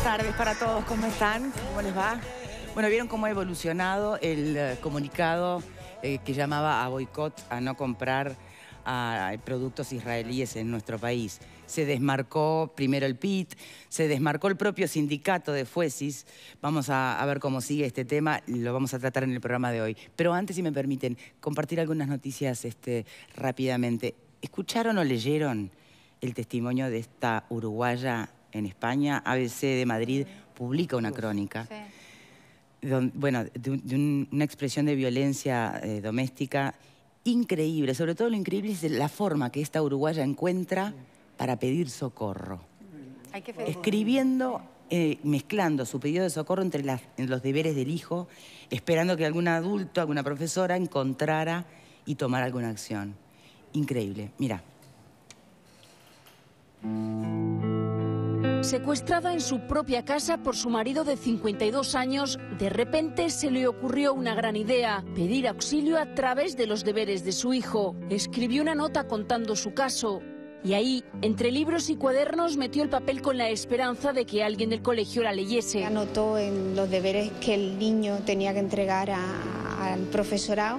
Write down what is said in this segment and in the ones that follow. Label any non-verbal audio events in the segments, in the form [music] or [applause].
Buenas tardes para todos, ¿cómo están? ¿Cómo les va? Bueno, vieron cómo ha evolucionado el eh, comunicado eh, que llamaba a boicot, a no comprar productos israelíes en nuestro país. Se desmarcó primero el PIT, se desmarcó el propio sindicato de Fuesis. Vamos a, ver cómo sigue este tema, lo vamos a tratar en el programa de hoy. Pero antes, si me permiten, compartir algunas noticias este, rápidamente. ¿Escucharon o leyeron el testimonio de esta uruguaya en España, ABC de Madrid publica una crónica. bueno, de, una expresión de violencia eh, doméstica increíble. Sobre todo lo increíble es la forma que esta uruguaya encuentra para pedir socorro. Escribiendo, eh, mezclando su pedido de socorro entre los deberes del hijo, esperando que algún adulto, alguna profesora encontrara y tomara alguna acción. Increíble. Mira. Secuestrada en su propia casa por su marido de 52 años, de repente se le ocurrió una gran idea, pedir auxilio a través de los deberes de su hijo. Escribió una nota contando su caso. Y ahí, entre libros y cuadernos, metió el papel con la esperanza de que alguien del colegio la leyese. Anotó en los deberes que el niño tenía que entregar al profesorado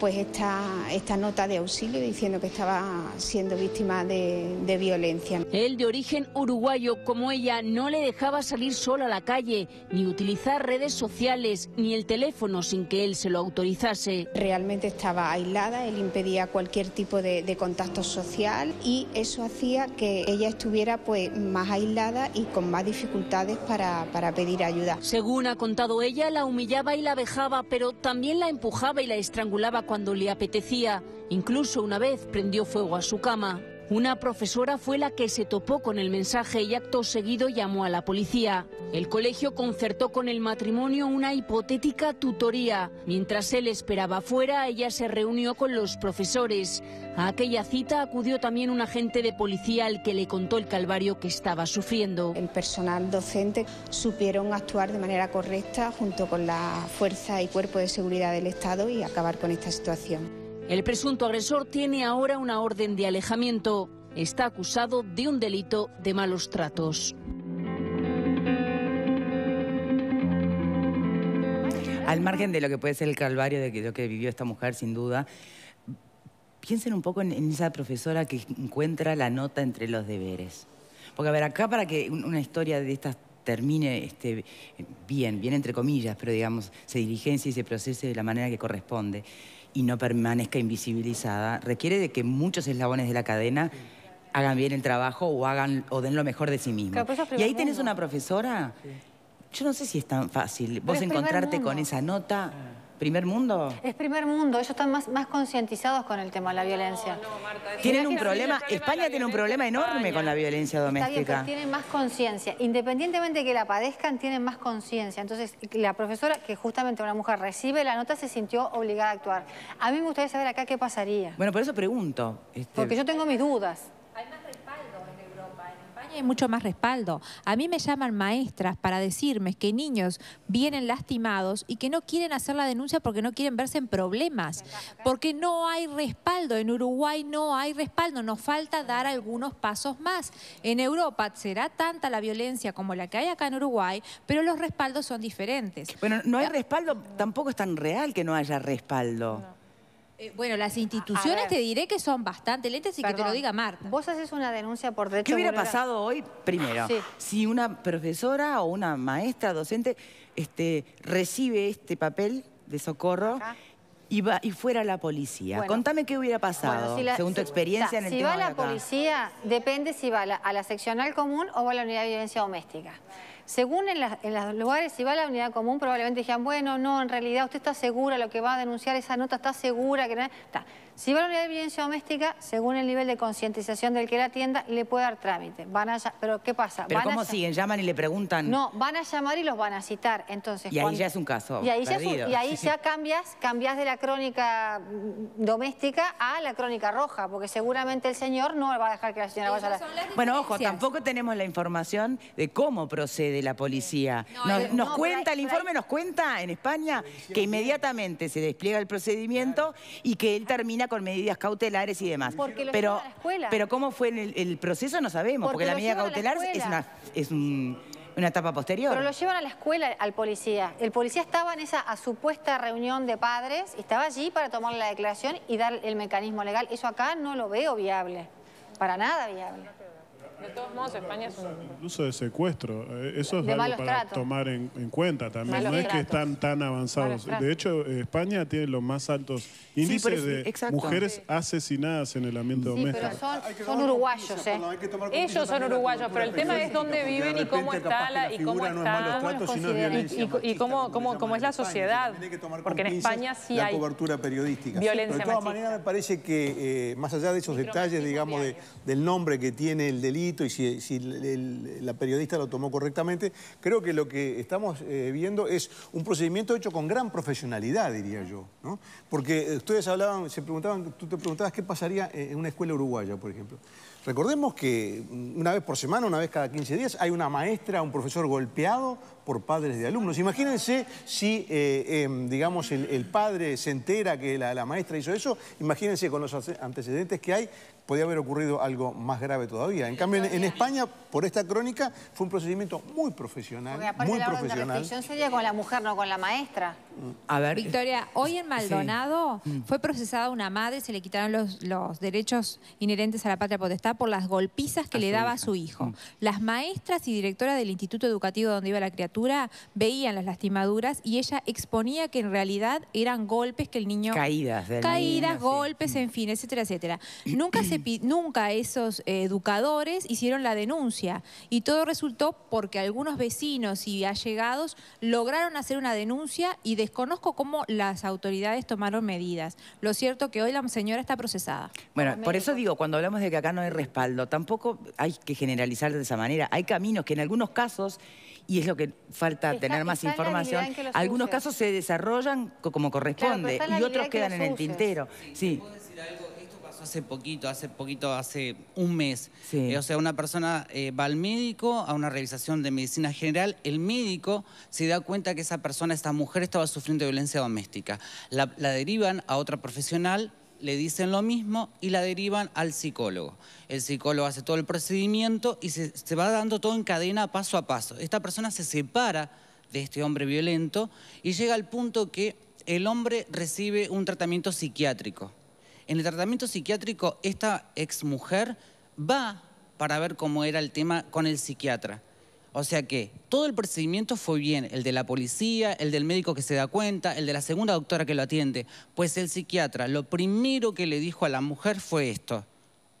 pues esta, esta nota de auxilio diciendo que estaba siendo víctima de, violencia. Él de origen uruguayo, como ella, no le dejaba salir sola a la calle, ni utilizar redes sociales, ni el teléfono sin que él se lo autorizase. Realmente estaba aislada, él impedía cualquier tipo de, contacto social y eso hacía que ella estuviera pues más aislada y con más dificultades para, para pedir ayuda. Según ha contado ella, la humillaba y la vejaba, pero también la empujaba y la estrangulaba cuando le apetecía, incluso una vez prendió fuego a su cama. Una profesora fue la que se topó con el mensaje y acto seguido llamó a la policía. El colegio concertó con el matrimonio una hipotética tutoría. Mientras él esperaba fuera, ella se reunió con los profesores. A aquella cita acudió también un agente de policía al que le contó el calvario que estaba sufriendo. El personal docente supieron actuar de manera correcta junto con la fuerza y cuerpo de seguridad del Estado y acabar con esta situación. El presunto agresor tiene ahora una orden de alejamiento. Está acusado de un delito de malos tratos. Al margen de lo que puede ser el calvario de lo que vivió esta mujer, sin duda, piensen un poco en, esa profesora que encuentra la nota entre los deberes. Porque, a ver, acá para que una historia de estas termine este, bien, bien entre comillas, pero digamos, se diligencia y se procese de la manera que corresponde y no permanezca invisibilizada, requiere de que muchos eslabones de la cadena hagan bien el trabajo o, hagan, o den lo mejor de sí mismos. Y ahí tenés una profesora, yo no sé si es tan fácil, vos encontrarte con esa nota ¿Primer mundo? Es primer mundo, ellos están más, más concientizados con el tema de la violencia. tienen un problema, España tiene un problema enorme con la violencia doméstica. Está bien, tienen más conciencia, independientemente de que la padezcan, tienen más conciencia. Entonces, la profesora, que justamente una mujer recibe la nota, se sintió obligada a actuar. A mí me gustaría saber acá qué pasaría. Bueno, por eso pregunto. Este Porque yo tengo mis dudas. Hay mucho más respaldo. A mí me llaman maestras para decirme que niños vienen lastimados y que no quieren hacer la denuncia porque no quieren verse en problemas, porque no hay respaldo. En Uruguay no hay respaldo, nos falta dar algunos pasos más. En Europa será tanta la violencia como la que hay acá en Uruguay, pero los respaldos son diferentes. Bueno, no hay respaldo, tampoco es tan real que no haya respaldo. Eh, bueno, las instituciones te diré que son bastante lentes y que te lo diga Marta. Vos haces una denuncia por derecho. ¿Qué hubiera pasado hoy, primero, si una profesora o una maestra, docente, este, recibe este papel de socorro? Y, va, y, fuera la policía. Contame qué hubiera pasado, según tu experiencia en el si Si va a la policía, depende si va a la, a la seccional común o va a la unidad de violencia doméstica. Según en, los lugares, si va a la unidad común, probablemente digan, bueno, no, en realidad usted está segura, lo que va a denunciar esa nota está segura, que no está. Si va a la violencia doméstica, según el nivel de concientización del que la atienda, le puede dar trámite. Van a, pero ¿qué pasa? ¿Pero cómo siguen? ¿Llaman y le preguntan? No, van a llamar y los van a citar. Entonces, y ahí ya es un caso Y ahí, ya, y ahí ya cambias, cambias de la crónica doméstica a la crónica roja, porque seguramente el señor no va a dejar que la señora vaya a la... Bueno, ojo, tampoco tenemos la información de cómo procede la policía. No, nos, cuenta, el informe nos cuenta en España que inmediatamente se despliega el procedimiento y que él ah. termina con medidas cautelares y demás. Porque lo pero, pero cómo fue el, el proceso no sabemos, porque, la medida cautelar es una... Es una etapa posterior. Pero lo llevan a la escuela al policía. El policía estaba en esa supuesta reunión de padres, estaba allí para tomar la declaración y dar el mecanismo legal. Eso acá no lo veo viable, para nada viable. De todos modos, España es un... Incluso de secuestro, eh, eso es algo para tomar en, cuenta también. no es que están tan avanzados. De hecho, eh, España tiene los más altos índices de mujeres asesinadas en el ambiente Sí, doméstico. son, uruguayos, ¿eh? Ellos son uruguayos, pero el tema es dónde viven y cómo está la, y cómo es y- es la sociedad. Porque en España sí hay cobertura periodística. violencia de todas maneras me parece que eh, más allá de esos detalles, digamos, del nombre que tiene el delito, y si, la periodista lo tomó correctamente. Creo que lo que estamos eh, viendo es un procedimiento hecho con gran profesionalidad, diría yo. Porque eh, ustedes hablaban, se preguntaban, tú te preguntabas qué pasaría eh, en una escuela uruguaya, por ejemplo. Recordemos que mm, una vez por semana, una vez cada 15 días, hay una maestra, un profesor golpeado por padres de alumnos. Imagínense si, em, digamos, el, padre se entera que la maestra hizo eso, imagínense con los antecedentes que hay, podía haber ocurrido algo más grave todavía. En cambio, en, España, por esta crónica, fue un procedimiento muy profesional, aparte muy la profesional. La sería con la mujer, no con la maestra. A ver. Victoria, hoy en Maldonado fue procesada una madre, se le quitaron los, los, derechos inherentes a la patria potestad por las golpizas que le daba a su hijo. Mm. Las maestras y directora del instituto educativo donde iba la criatura veían las lastimaduras y ella exponía que en realidad eran golpes que el niño... Caídas Caídas, golpes, en fin, etcétera, etcétera. Nunca [clears throat] se nunca esos eh, educadores hicieron la denuncia y todo resultó porque algunos vecinos y allegados lograron hacer una denuncia y desconozco cómo las autoridades tomaron medidas. Lo cierto que hoy la señora está procesada. Bueno, por eso digo, cuando hablamos de que acá no hay respaldo, tampoco hay que generalizar de esa manera. Hay caminos que en algunos casos y es lo que falta tener más información. Algunos casos se desarrollan como corresponde y otros quedan en el tintero. Sí hace poquito, hace poquito, hace un mes. Eh, o sea, una persona eh, va al médico a una realización de medicina general, el médico se da cuenta que esa persona, esta mujer, estaba sufriendo violencia doméstica. La, derivan a otra profesional, le dicen lo mismo y la derivan al psicólogo. El psicólogo hace todo el procedimiento y se va dando todo en cadena paso a paso. Esta persona se separa de este hombre violento y llega al punto que el hombre recibe un tratamiento psiquiátrico. En el tratamiento psiquiátrico, esta mujer va para ver cómo era el tema con el psiquiatra. O sea que todo el procedimiento fue bien, el de la policía, el del médico que se da cuenta, el de la segunda doctora que lo atiende. Pues el psiquiatra lo primero que le dijo a la mujer fue esto.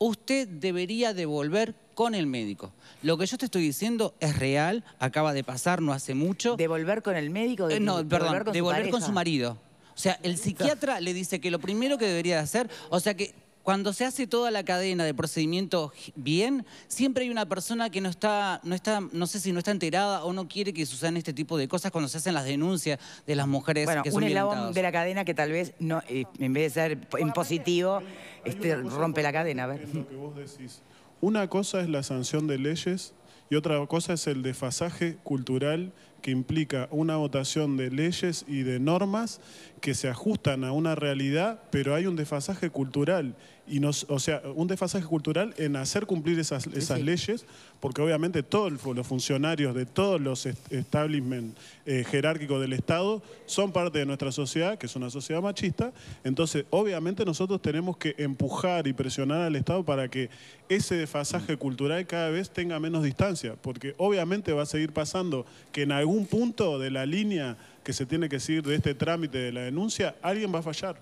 Usted debería devolver con el médico. Lo que yo te estoy diciendo es real, acaba de pasar no hace mucho. ¿Devolver con el médico? Eh, no, perdón, devolver con su marido. O sea, el psiquiatra le dice que lo primero que debería hacer, o sea que cuando se hace toda la cadena de procedimiento bien, siempre hay una persona que no está, no está, no sé si no está enterada o no quiere que sucedan este tipo de cosas cuando se hacen las denuncias de las mujeres bueno, que son un eslabón de la cadena que tal vez, no, eh, en vez de ser en positivo, este, rompe la cadena. Es lo que vos decís. Una cosa es la sanción de leyes y otra cosa es el desfasaje cultural que implica una votación de leyes y de normas que se ajustan a una realidad, pero hay un desfasaje cultural. Y nos, o sea, un desfasaje cultural en hacer cumplir esas, leyes, porque obviamente todos los funcionarios de todos los establishments eh, jerárquicos del Estado son parte de nuestra sociedad, que es una sociedad machista. Entonces, obviamente nosotros tenemos que empujar y presionar al Estado para que ese desfasaje cultural cada vez tenga menos distancia, porque obviamente va a seguir pasando que en algún algún punto de la línea que se tiene que seguir de este trámite de la denuncia, alguien va a fallar.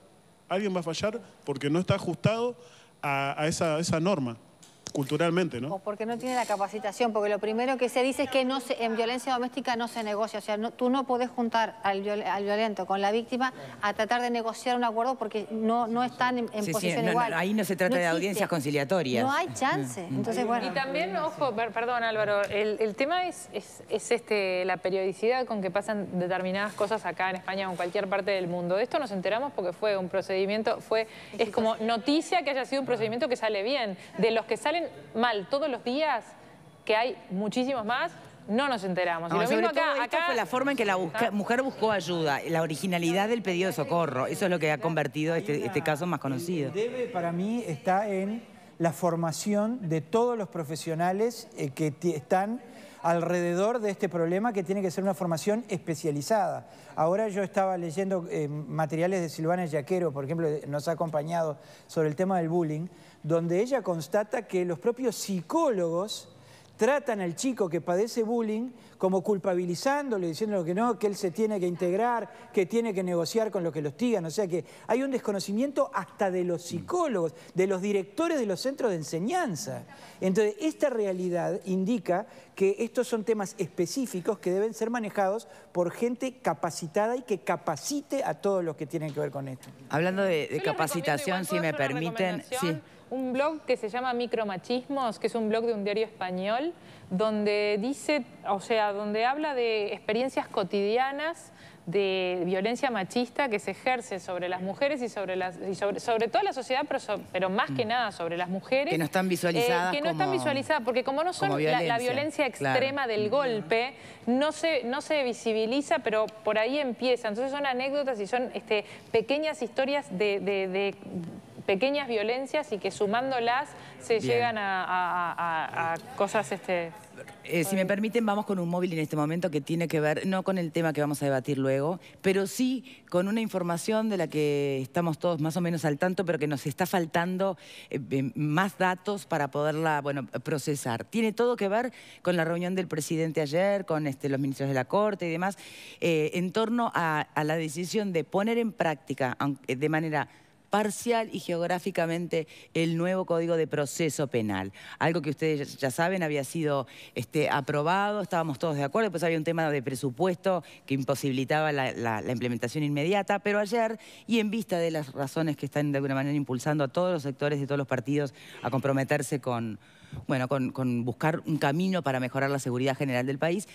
Alguien va a fallar porque no está ajustado a esa norma culturalmente, ¿no? porque no tiene la capacitación, porque lo primero que se dice es que no en violencia doméstica no se negocia, o sea, tú no podés juntar al, al, violento con la víctima a tratar de negociar un acuerdo porque no, no están en, posición igual. ahí no se trata de audiencias conciliatorias. No hay chance, entonces bueno. Y también, ojo, perdón Álvaro, el, tema es, es, este, la periodicidad con que pasan determinadas cosas acá en España o en cualquier parte del mundo. De esto nos enteramos porque fue un procedimiento, fue es como noticia que haya sido un procedimiento que sale bien. De los que salen mal todos los días, que hay muchísimos más, no nos enteramos. lo sobre mismo acá, todo fue la forma en que la mujer buscó ayuda, la originalidad del pedido de socorro. Eso es lo que ha convertido este, este caso más conocido. debe para mí está en la formación de todos los profesionales eh, que están alrededor de este problema que tiene que ser una formación especializada. Ahora yo estaba leyendo eh, materiales de Silvana Yaquero, por ejemplo, nos ha acompañado sobre el tema del bullying, donde ella constata que los propios psicólogos tratan al chico que padece bullying como culpabilizándole, diciéndole que no, que él se tiene que integrar, que tiene que negociar con los que lo hostigan. O sea que hay un desconocimiento hasta de los mm. psicólogos, de los directores de los centros de enseñanza. Entonces, esta realidad indica que estos son temas específicos que deben ser manejados por gente capacitada y que capacite a todos los que tienen que ver con esto. Hablando de, de capacitación, si me permiten... Sí un blog que se llama Micromachismos, que es un blog de un diario español, donde dice, o sea, donde habla de experiencias cotidianas de violencia machista que se ejerce sobre las mujeres y sobre, las, y sobre, toda la sociedad, pero, más que mm. nada sobre las mujeres. Que no están eh, visualizadas. que no están visualizadas, porque como no son la, violencia extrema del mm. golpe, no se, no se visibiliza, pero por ahí empieza. Entonces son anécdotas y son este, pequeñas historias de pequeñas violencias y que sumándolas se llegan a, cosas... Este... Eh, si me permiten, vamos con un móvil en este momento que tiene que ver, no con el tema que vamos a debatir luego, pero sí con una información de la que estamos todos más o menos al tanto, pero que nos está faltando eh, em, más datos para poderla bueno, procesar. Tiene todo que ver con la reunión del presidente ayer, con este, los ministros de la Corte y demás, eh, en torno a, a la decisión de poner en práctica, de manera parcial y geográficamente el nuevo Código de Proceso Penal. Algo que ustedes ya saben había sido este, aprobado, estábamos todos de acuerdo, pues había un tema de presupuesto que imposibilitaba la, implementación inmediata, pero ayer, y en vista de las razones que están de alguna manera impulsando a todos los sectores de todos los partidos a comprometerse con, bueno, con buscar un camino para mejorar la seguridad general del país,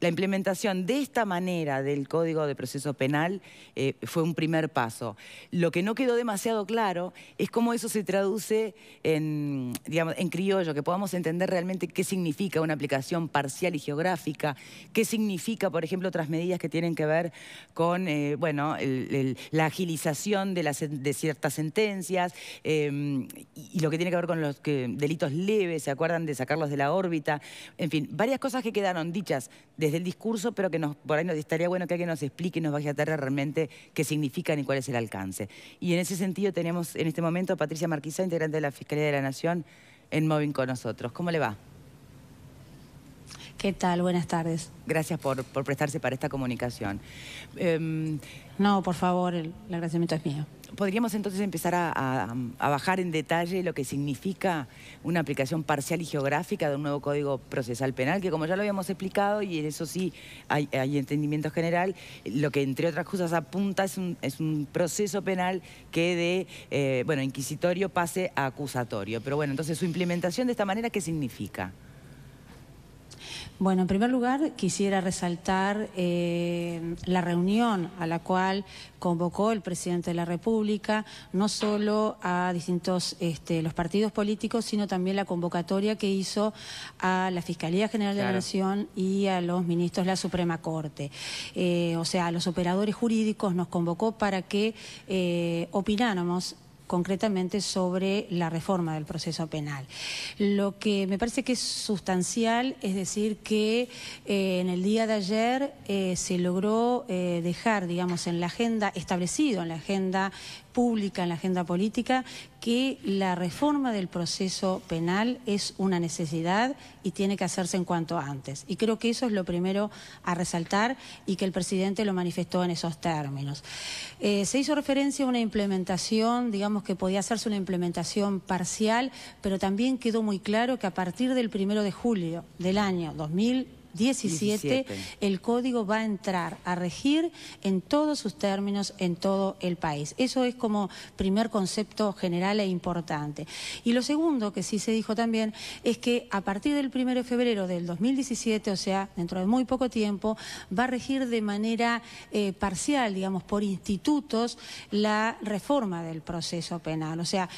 la implementación de esta manera del Código de Proceso Penal eh, fue un primer paso. Lo que no quedó demasiado claro es cómo eso se traduce en, criollo, que podamos entender realmente qué significa una aplicación parcial y geográfica, qué significa, por ejemplo, otras medidas que tienen que ver con eh, bueno, la agilización de, ciertas sentencias em, y lo que tiene que ver con los delitos leves, ¿se acuerdan de sacarlos de la órbita? En fin, varias cosas que quedaron dichas del el discurso, pero que nos, por ahí nos, estaría bueno que alguien nos explique y nos vaya a tarea realmente qué significan y cuál es el alcance. Y en ese sentido tenemos en este momento a Patricia Marquisa, integrante de la Fiscalía de la Nación, en Moving con nosotros. ¿Cómo le va? ¿Qué tal? Buenas tardes. Gracias por, prestarse para esta comunicación. Em, no, por favor, el, agradecimiento es mío. ¿Podríamos entonces empezar a, bajar en detalle lo que significa una aplicación parcial y geográfica de un nuevo Código Procesal Penal? Que como ya lo habíamos explicado, y eso sí hay, entendimiento general, lo que entre otras cosas apunta es un, proceso penal que de eh, bueno, inquisitorio pase a acusatorio. Pero bueno, entonces su implementación de esta manera, ¿qué significa? Bueno, en primer lugar, quisiera resaltar eh, la reunión a la cual convocó el presidente de la República, no solo a distintos este, los partidos políticos, sino también la convocatoria que hizo a la Fiscalía General de la Nación y a los ministros de la Suprema Corte. Eh, o sea, a los operadores jurídicos nos convocó para que eh, opináramos concretamente sobre la reforma del proceso penal. Lo que me parece que es sustancial es decir que eh, en el día de ayer eh, se logró eh, dejar, digamos, en la agenda, establecido en la agenda pública en la agenda política que la reforma del proceso penal es una necesidad y tiene que hacerse en cuanto antes. Y creo que eso es lo primero a resaltar y que el presidente lo manifestó en esos términos. Eh, se hizo referencia a una implementación, digamos que podía hacerse una implementación parcial, pero también quedó muy claro que a partir del primero de julio del año 2000 17, el código va a entrar a regir en todos sus términos en todo el país. Eso es como primer concepto general e importante. Y lo segundo que sí se dijo también es que a partir del 1 de febrero del 2017, o sea, dentro de muy poco tiempo, va a regir de manera eh, parcial, digamos, por institutos, la reforma del proceso penal. O sea,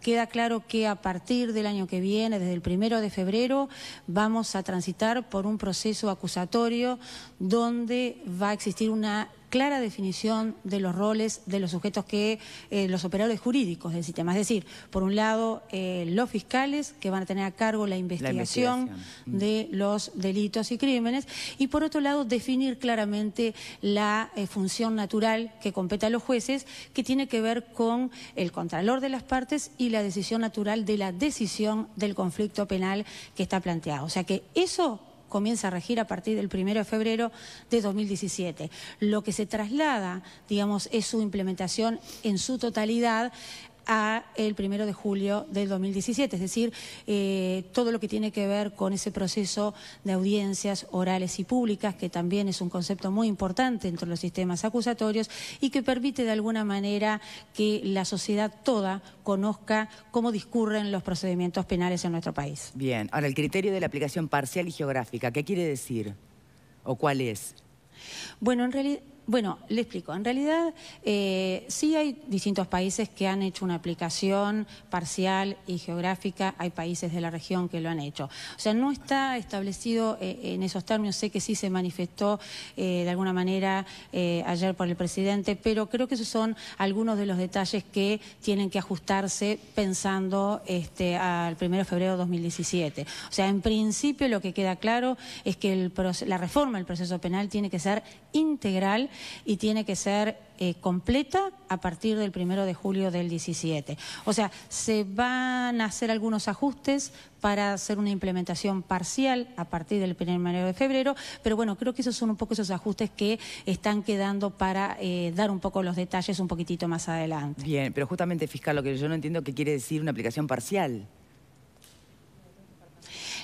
queda claro que a partir del año que viene, desde el 1 de febrero, vamos a transitar por un proceso acusatorio donde va a existir una clara definición de los roles de los sujetos que, eh, los operadores jurídicos del sistema. Es decir, por un lado, eh, los fiscales que van a tener a cargo la investigación, mm. de los delitos y crímenes, y por otro lado, definir claramente la eh, función natural que compete a los jueces, que tiene que ver con el contralor de las partes y la decisión natural de la decisión del conflicto penal que está planteado. O sea que eso comienza a regir a partir del 1 de febrero de 2017. Lo que se traslada, digamos, es su implementación en su totalidad a el primero de julio del 2017, es decir, eh, todo lo que tiene que ver con ese proceso de audiencias orales y públicas, que también es un concepto muy importante entre los sistemas acusatorios y que permite de alguna manera que la sociedad toda conozca cómo discurren los procedimientos penales en nuestro país. Bien, ahora el criterio de la aplicación parcial y geográfica, ¿qué quiere decir? ¿O cuál es? Bueno, en realidad bueno, le explico. En realidad, eh, sí hay distintos países que han hecho una aplicación parcial y geográfica. Hay países de la región que lo han hecho. O sea, no está establecido eh, en esos términos. Sé que sí se manifestó eh, de alguna manera ayer por el presidente, pero creo que esos son algunos de los detalles que tienen que ajustarse pensando este, al 1 de febrero de 2017. O sea, en principio lo que queda claro es que la reforma del proceso penal tiene que ser integral y tiene que ser eh, completa a partir del primero de julio del 17. O sea, se van a hacer algunos ajustes para hacer una implementación parcial a partir del primero de febrero, pero bueno, creo que esos son un poco esos ajustes que están quedando para eh, dar un poco los detalles un poquitito más adelante. Bien, pero justamente fiscal, lo que yo no entiendo que quiere decir una aplicación parcial.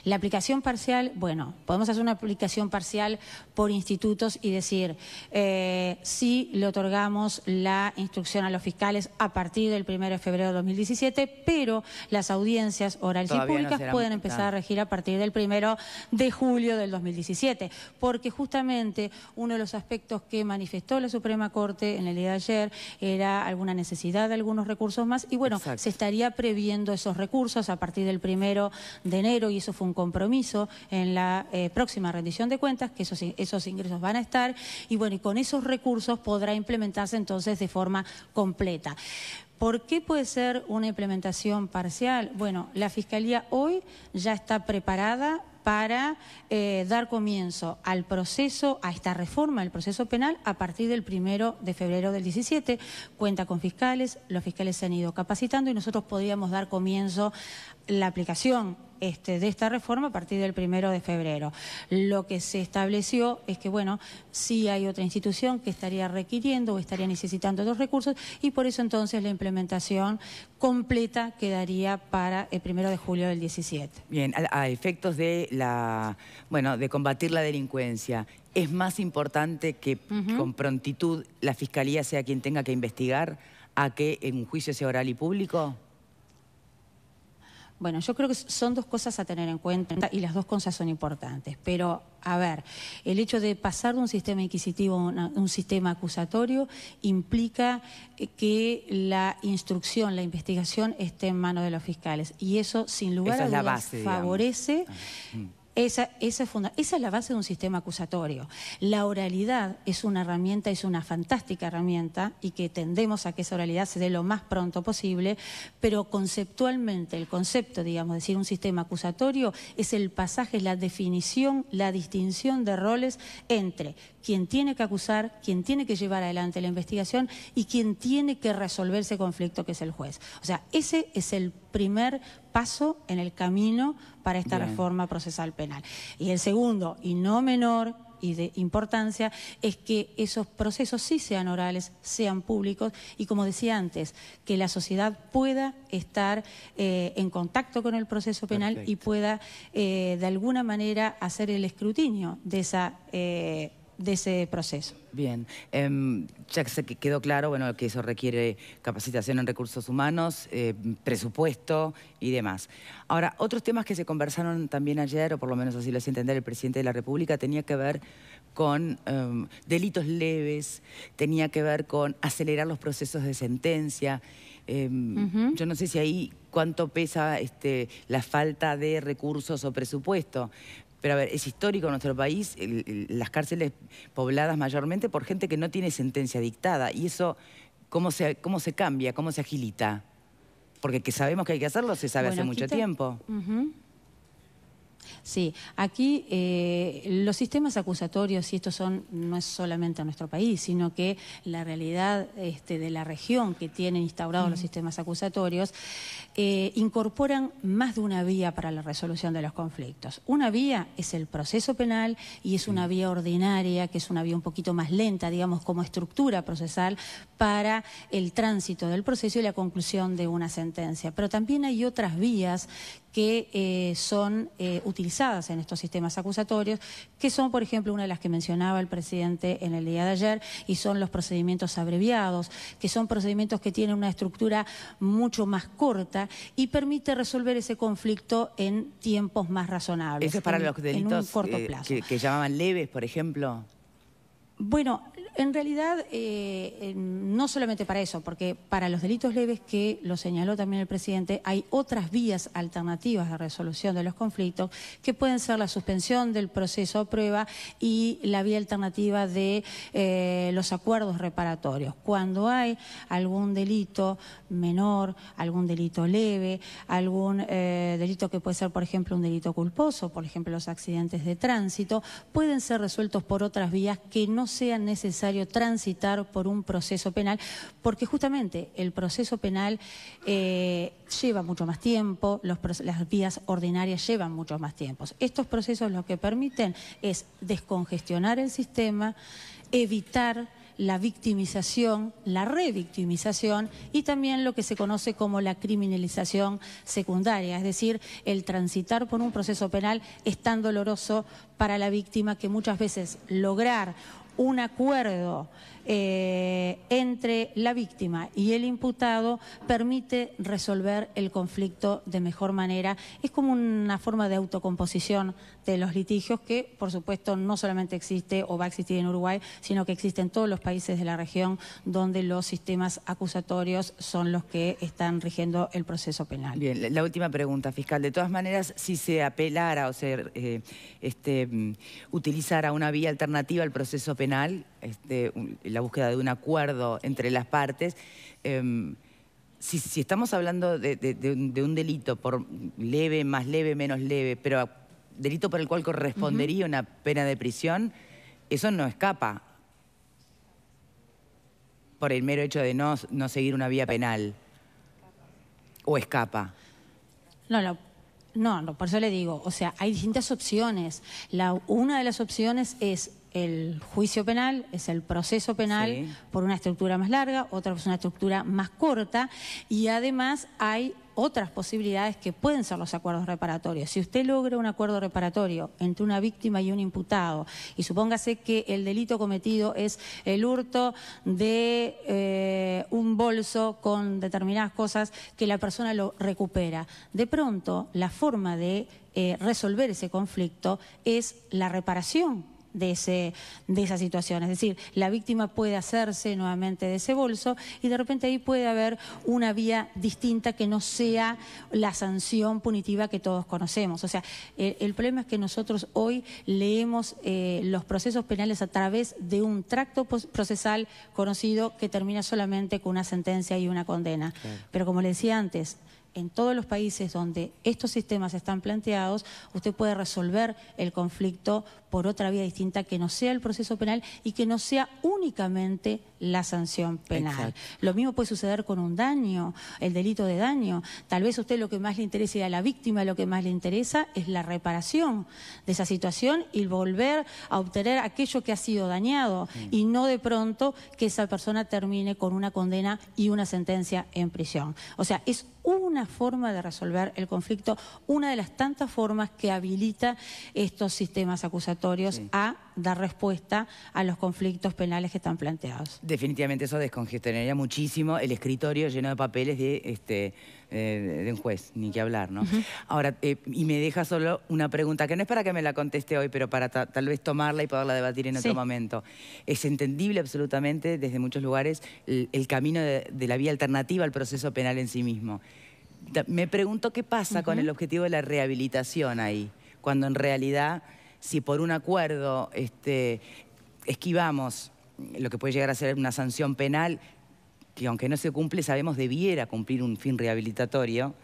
La aplicación parcial, bueno, podemos hacer una aplicación parcial por institutos y decir, eh, sí le otorgamos la instrucción a los fiscales a partir del 1 de febrero de 2017, pero las audiencias orales y públicas pueden empezar a regir a partir del 1 de julio del 2017, porque justamente uno de los aspectos que manifestó la Suprema Corte en el día de ayer era alguna necesidad de algunos recursos más y bueno, se estaría previendo esos recursos a partir del 1 de enero y eso fue compromiso en la eh, próxima rendición de cuentas, que esos, esos ingresos van a estar, y bueno, y con esos recursos podrá implementarse entonces de forma completa. ¿Por qué puede ser una implementación parcial? Bueno, la Fiscalía hoy ya está preparada para eh, dar comienzo al proceso, a esta reforma del proceso penal a partir del primero de febrero del 17. Cuenta con fiscales, los fiscales se han ido capacitando y nosotros podríamos dar comienzo la aplicación este, de esta reforma a partir del primero de febrero. Lo que se estableció es que, bueno, sí hay otra institución que estaría requiriendo o estaría necesitando otros recursos y por eso entonces la implementación completa quedaría para el primero de julio del 17. Bien, a, efectos de la, bueno, de combatir la delincuencia, ¿Es más importante que con prontitud la fiscalía sea quien tenga que investigar a que en un juicio sea oral y público? Bueno, yo creo que son dos cosas a tener en cuenta y las dos cosas son importantes. Pero, a ver, el hecho de pasar de un sistema inquisitivo a un sistema acusatorio implica eh, que la instrucción, la investigación esté en manos de los fiscales. Y eso, sin lugar a dudas, favorece... Ah, mm. Esa, esa, es la base de un sistema acusatorio. La oralidad es una herramienta, es una fantástica herramienta y que tendemos a que esa oralidad se dé lo más pronto posible, pero conceptualmente el concepto, digamos, decir un sistema acusatorio es el pasaje, es la definición, la distinción de roles entre quien tiene que acusar, quien tiene que llevar adelante la investigación y quien tiene que resolver ese conflicto que es el juez. O sea, ese es el primer paso en el camino para esta reforma procesal penal. Y el segundo, y no menor, y de importancia es que esos procesos sí sean orales, sean públicos y, como decía antes, que la sociedad pueda estar eh, en contacto con el proceso penal y pueda, eh, de alguna manera, hacer el escrutinio de esa... Eh, de ese proceso. Bien, em, ya que quedó claro bueno, que eso requiere capacitación en recursos humanos, eh, presupuesto y demás. Ahora, otros temas que se conversaron también ayer, o por lo menos así lo hace entender el presidente de la República, tenía que ver con em, delitos leves, tenía que ver con acelerar los procesos de sentencia. Em, yo no sé si ahí cuánto pesa este, la falta de recursos o presupuesto, pero a ver, es histórico en nuestro país las cárceles pobladas mayormente por gente que no tiene sentencia dictada. ¿Y eso cómo se, cómo se cambia, cómo se agilita? Porque que sabemos que hay que hacerlo se sabe hace mucho tiempo. Sí, aquí eh, los sistemas acusatorios, y esto son, no es solamente a nuestro país, sino que la realidad este, de la región que tienen instaurados los sistemas acusatorios, eh, incorporan más de una vía para la resolución de los conflictos. Una vía es el proceso penal y es una vía ordinaria, que es una vía un poquito más lenta, digamos, como estructura procesal para el tránsito del proceso y la conclusión de una sentencia. Pero también hay otras vías que eh, son eh, utilizadas en estos sistemas acusatorios, que son, por ejemplo, una de las que mencionaba el presidente en el día de ayer, y son los procedimientos abreviados, que son procedimientos que tienen una estructura mucho más corta y permite resolver ese conflicto en tiempos más razonables. es para los delitos en corto eh, plazo. Que, que llamaban leves, por ejemplo? Bueno, en realidad, eh, no solamente para eso, porque para los delitos leves que lo señaló también el presidente, hay otras vías alternativas de resolución de los conflictos que pueden ser la suspensión del proceso a prueba y la vía alternativa de eh, los acuerdos reparatorios. Cuando hay algún delito menor, algún delito leve, algún eh, delito que puede ser, por ejemplo, un delito culposo, por ejemplo, los accidentes de tránsito, pueden ser resueltos por otras vías que no sean necesarias transitar por un proceso penal, porque justamente el proceso penal eh, lleva mucho más tiempo, las vías ordinarias llevan mucho más tiempo. Estos procesos lo que permiten es descongestionar el sistema, evitar la victimización, la revictimización y también lo que se conoce como la criminalización secundaria, es decir, el transitar por un proceso penal es tan doloroso para la víctima que muchas veces lograr un acuerdo eh, entre la víctima y el imputado permite resolver el conflicto de mejor manera. Es como una forma de autocomposición de los litigios que, por supuesto, no solamente existe o va a existir en Uruguay, sino que existe en todos los países de la región donde los sistemas acusatorios son los que están rigiendo el proceso penal. Bien, la última pregunta, fiscal. De todas maneras, si se apelara o se eh, este, mm, utilizara una vía alternativa al proceso penal, este, la búsqueda de un acuerdo entre las partes. Em, si, estamos hablando de, un delito, por leve, más leve, menos leve, pero delito por el cual correspondería una pena de prisión, eso no escapa por el mero hecho de no, no seguir una vía penal. ¿O escapa? No, no, no, no, por eso le digo, o sea, hay distintas opciones. La, una de las opciones es el juicio penal, es el proceso penal por una estructura más larga, otra es una estructura más corta y además hay otras posibilidades que pueden ser los acuerdos reparatorios. Si usted logra un acuerdo reparatorio entre una víctima y un imputado, y supóngase que el delito cometido es el hurto de eh, un bolso con determinadas cosas que la persona lo recupera, de pronto la forma de eh, resolver ese conflicto es la reparación de, de esa situación. Es decir, la víctima puede hacerse nuevamente de ese bolso y de repente ahí puede haber una vía distinta que no sea la sanción punitiva que todos conocemos. O sea, el, problema es que nosotros hoy leemos eh, los procesos penales a través de un tracto procesal conocido que termina solamente con una sentencia y una condena. Pero como le decía antes, en todos los países donde estos sistemas están planteados, usted puede resolver el conflicto por otra vía distinta que no sea el proceso penal y que no sea únicamente la sanción penal. Lo mismo puede suceder con un daño, el delito de daño. Tal vez a usted lo que más le interesa y a la víctima lo que más le interesa es la reparación de esa situación y volver a obtener aquello que ha sido dañado mm. y no de pronto que esa persona termine con una condena y una sentencia en prisión. O sea, es una forma de resolver el conflicto, una de las tantas formas que habilita estos sistemas acusatorios a dar respuesta a los conflictos penales que están planteados. Definitivamente eso descongestionaría muchísimo el escritorio lleno de papeles de, este, eh, un juez, ni que hablar, ¿no? Ahora, eh, y me deja solo una pregunta, que no es para que me la conteste hoy, pero para tal vez tomarla y poderla debatir en otro momento. Es entendible absolutamente desde muchos lugares el, camino de, la vía alternativa al proceso penal en sí mismo. Me pregunto qué pasa con el objetivo de la rehabilitación ahí, cuando en realidad si por un acuerdo este, esquivamos lo que puede llegar a ser una sanción penal, que aunque no se cumple, sabemos debiera cumplir un fin rehabilitatorio,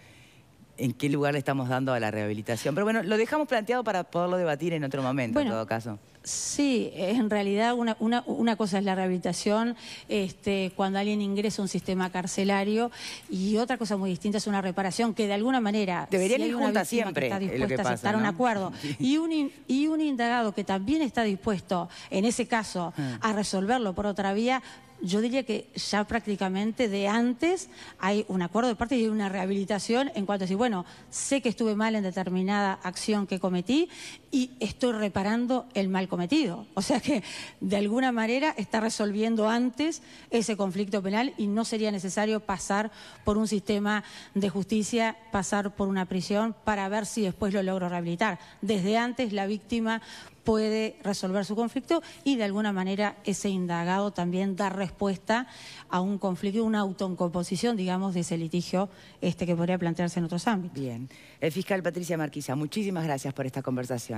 en qué lugar le estamos dando a la rehabilitación. Pero bueno, lo dejamos planteado para poderlo debatir en otro momento, en todo caso. Sí, en realidad una, cosa es la rehabilitación este, cuando alguien ingresa a un sistema carcelario y otra cosa muy distinta es una reparación que de alguna manera... Deberían ir siempre. Que está dispuesta a aceptar [laughs] un acuerdo. y un indagado que también está dispuesto, en ese caso, ah. a resolverlo por otra vía, yo diría que ya prácticamente de antes hay un acuerdo de parte y una rehabilitación en cuanto a decir, bueno, sé que estuve mal en determinada acción que cometí y estoy reparando el mal cometido. O sea que, de alguna manera, está resolviendo antes ese conflicto penal y no sería necesario pasar por un sistema de justicia, pasar por una prisión para ver si después lo logro rehabilitar. Desde antes la víctima puede resolver su conflicto y de alguna manera ese indagado también da respuesta a un conflicto, una autocomposición, digamos, de ese litigio este que podría plantearse en otros ámbitos. Bien. El eh, fiscal Patricia Marquisa, muchísimas gracias por esta conversación.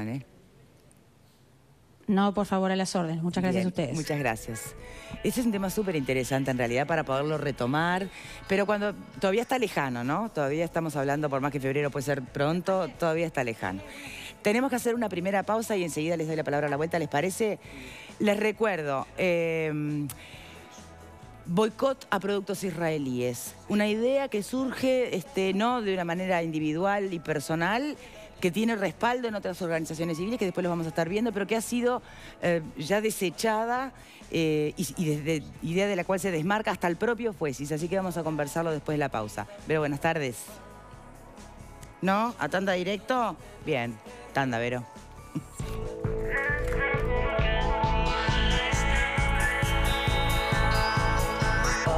No, por favor, a las órdenes. Muchas gracias a ustedes. Muchas gracias. Ese es un tema súper interesante en realidad para poderlo retomar, pero cuando todavía está lejano, ¿no? Todavía estamos hablando, por más que febrero puede ser pronto, todavía está lejano. Tenemos que hacer una primera pausa y enseguida les doy la palabra a la vuelta, ¿les parece? Les recuerdo, em, boicot a productos israelíes, una idea que surge este, no de una manera individual y personal, que tiene respaldo en otras organizaciones civiles, que después los vamos a estar viendo, pero que ha sido eh, ya desechada eh, y, desde idea de la cual se desmarca hasta el propio Fuesis. Así que vamos a conversarlo después de la pausa. Pero buenas tardes. ¿No? ¿A tanda directo? Bien, tanda, Vero.